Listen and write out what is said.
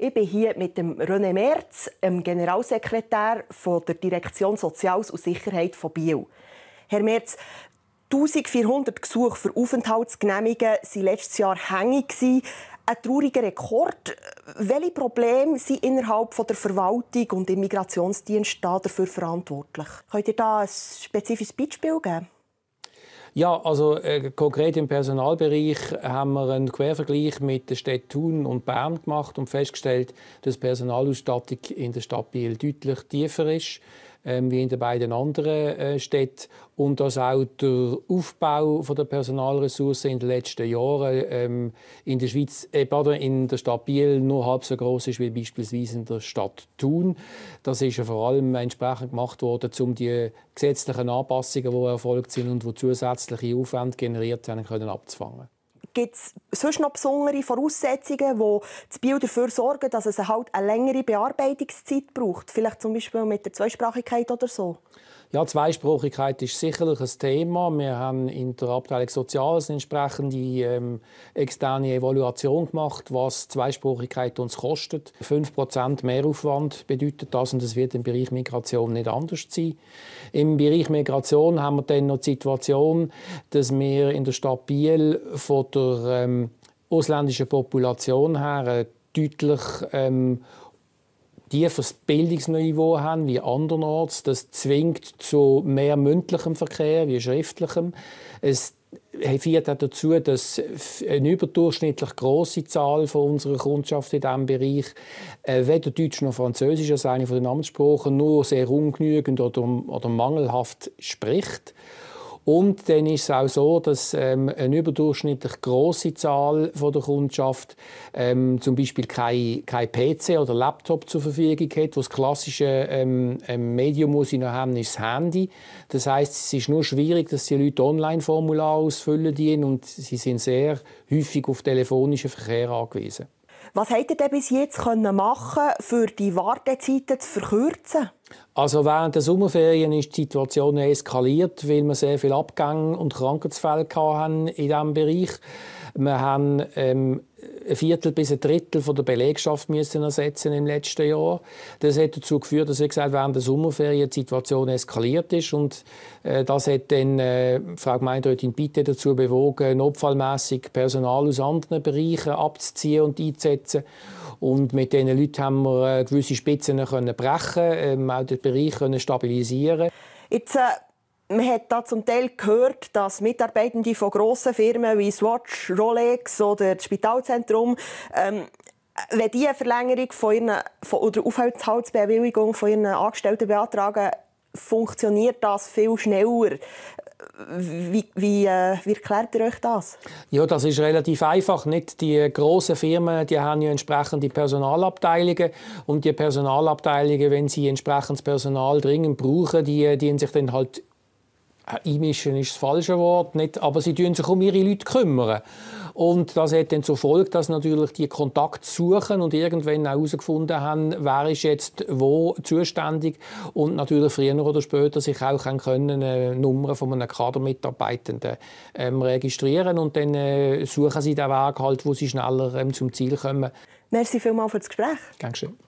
Ich bin hier mit dem René Merz, dem Generalsekretär von der Direktion Soziales und Sicherheit von Biel. Herr Merz, 1400 Gesuche für Aufenthaltsgenehmigungen waren letztes Jahr hängig. Ein trauriger Rekord. Welche Probleme sind innerhalb der Verwaltung und im Migrationsdienst dafür verantwortlich? Könnt ihr da ein spezifisches Beispiel geben? Ja, also äh, konkret im Personalbereich haben wir einen Quervergleich mit den Städten Thun und Bern gemacht und festgestellt, dass die Personalausstattung in der Stadt Biel deutlich tiefer ist. Ähm, wie in den beiden anderen äh, Städten und dass auch der Aufbau der Personalressourcen in den letzten Jahren ähm, in der Schweiz, äh, in der Stadt Biel nur halb so groß ist wie beispielsweise in der Stadt Thun. Das ist ja vor allem entsprechend gemacht worden, um die gesetzlichen Anpassungen, die erfolgt sind und wo zusätzliche Aufwände generiert haben, können abzufangen. Gibt's sonst noch besondere Voraussetzungen, die das Bio dafür sorgen, dass es halt eine längere Bearbeitungszeit braucht? Vielleicht zum Beispiel mit der Zweisprachigkeit oder so? Ja, Zweisprachigkeit ist sicherlich ein Thema. Wir haben in der Abteilung Soziales entsprechende ähm, externe Evaluation gemacht, was Zweisprachigkeit uns kostet. 5% Mehraufwand bedeutet das und es wird im Bereich Migration nicht anders sein. Im Bereich Migration haben wir dann noch die Situation, dass wir in der Stadt Biel von der ähm, ausländischen Population her äh, deutlich ähm, tiefes Bildungsniveau haben wie andernorts. Das zwingt zu mehr mündlichem Verkehr wie schriftlichem. Es führt auch dazu, dass eine überdurchschnittlich große Zahl von unserer Kundschaft in diesem Bereich äh, weder Deutsch noch Französisch als eine von den Amtssprachen nur sehr ungenügend oder, oder mangelhaft spricht. Und dann ist es auch so, dass ähm, eine überdurchschnittlich große Zahl von der Kundschaft ähm, zum Beispiel kein, kein PC oder Laptop zur Verfügung hat. Das klassische ähm, ähm Medium, das sie noch haben, ist das Handy. Das heißt, es ist nur schwierig, dass die Leute Online-Formulare ausfüllen dienen und sie sind sehr häufig auf telefonischen Verkehr angewiesen. Was habt ihr denn bis jetzt machen um die Wartezeiten zu verkürzen? Also während der Sommerferien ist die Situation eskaliert, weil wir sehr viele Abgänge und Krankheitsfälle hatten in diesem Bereich. Wir haben ähm, ein Viertel bis ein Drittel von der Belegschaft müssen ersetzen im letzten Jahr. Das hat dazu geführt, dass wie gesagt während der Sommerferien die Situation eskaliert ist und äh, das hat dann äh, Frau Gemeinderätin Bitte dazu bewogen, notfallmäßig Personal aus anderen Bereichen abzuziehen und einzusetzen. Und mit diesen Leuten haben wir äh, gewisse Spitzen können brechen, ähm, auch den Bereich können stabilisieren. Jetzt, äh, man hat da zum Teil gehört, dass Mitarbeitende von grossen Firmen wie Swatch, Rolex oder das Spitalzentrum ähm, wenn die eine Verlängerung von ihren, von, oder Aufenthaltsbewilligung von ihren Angestellten beantragen, funktioniert das viel schneller. Wie, wie, äh, wie, erklärt ihr euch das? Ja, das ist relativ einfach. Nicht die großen Firmen, die haben ja entsprechende Personalabteilungen und die Personalabteilungen, wenn sie entsprechendes Personal dringend brauchen, die, die sich dann halt äh, einmischen ist das falsche Wort, nicht, aber sie tun sich um ihre Leute kümmern. Und das hat dann zur Folge, dass natürlich die Kontakt suchen und irgendwann auch herausgefunden haben, wer ist jetzt wo zuständig und natürlich früher oder später sich auch können, eine äh, Nummer von einem Kadermitarbeitenden ähm, registrieren und dann äh, suchen sie den Weg halt, wo sie schneller ähm, zum Ziel kommen. Merci vielmals für das Gespräch. Dankeschön.